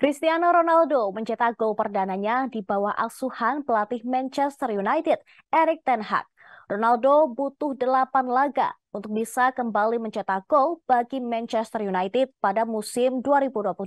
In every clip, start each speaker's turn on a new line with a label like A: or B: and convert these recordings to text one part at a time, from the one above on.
A: Cristiano Ronaldo mencetak gol perdananya di bawah asuhan pelatih Manchester United, Erik Ten Hag. Ronaldo butuh 8 laga untuk bisa kembali mencetak gol bagi Manchester United pada musim 2022-2023.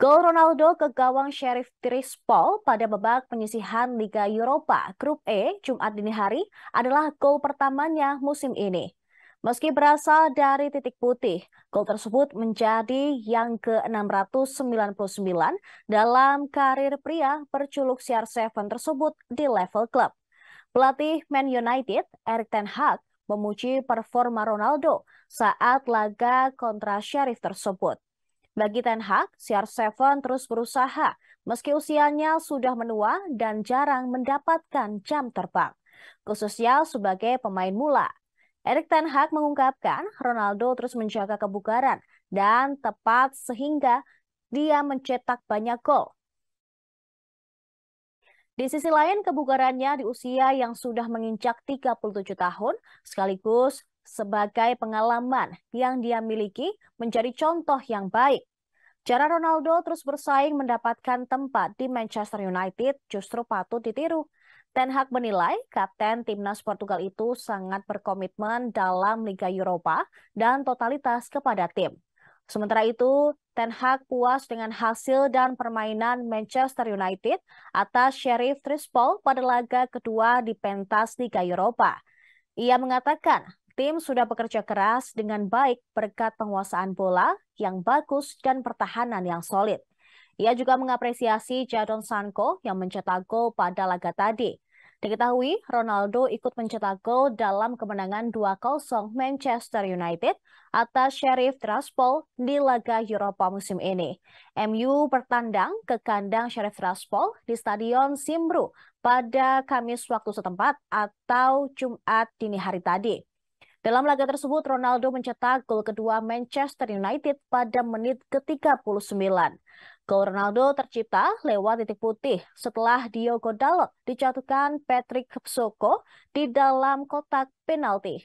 A: Gol Ronaldo ke gawang Sheriff Tiraspol pada babak penyisihan Liga Eropa Grup E Jumat dini hari adalah gol pertamanya musim ini. Meski berasal dari titik putih, gol tersebut menjadi yang ke-699 dalam karir pria perculuk CR7 tersebut di level klub. Pelatih Man United, Erik Ten Hag, memuji performa Ronaldo saat laga kontra Sheriff tersebut. Bagi Ten Hag, CR7 terus berusaha meski usianya sudah menua dan jarang mendapatkan jam terbang, khususnya sebagai pemain mula. Erik Ten Hag mengungkapkan Ronaldo terus menjaga kebugaran dan tepat sehingga dia mencetak banyak gol. Di sisi lain, kebugarannya di usia yang sudah menginjak 37 tahun sekaligus sebagai pengalaman yang dia miliki menjadi contoh yang baik. Cara Ronaldo terus bersaing mendapatkan tempat di Manchester United justru patut ditiru Ten Hag menilai kapten timnas Portugal itu sangat berkomitmen dalam Liga Eropa dan totalitas kepada tim. Sementara itu, Ten Hag puas dengan hasil dan permainan Manchester United atas Sheriff Trispol pada laga kedua di pentas Liga Eropa. Ia mengatakan tim sudah bekerja keras dengan baik berkat penguasaan bola yang bagus dan pertahanan yang solid. Ia juga mengapresiasi Jadon Sanko yang mencetak gol pada laga tadi. Diketahui, Ronaldo ikut mencetak gol dalam kemenangan 2-0 Manchester United atas Sheriff Tiraspol di laga Eropa musim ini. MU bertandang ke kandang Sheriff Tiraspol di Stadion Simbru pada Kamis waktu setempat atau Jumat dini hari tadi. Dalam laga tersebut, Ronaldo mencetak gol kedua Manchester United pada menit ke-39. Gol Ronaldo tercipta lewat titik putih setelah Diogo Dalot dijatuhkan Patrick Soko di dalam kotak penalti.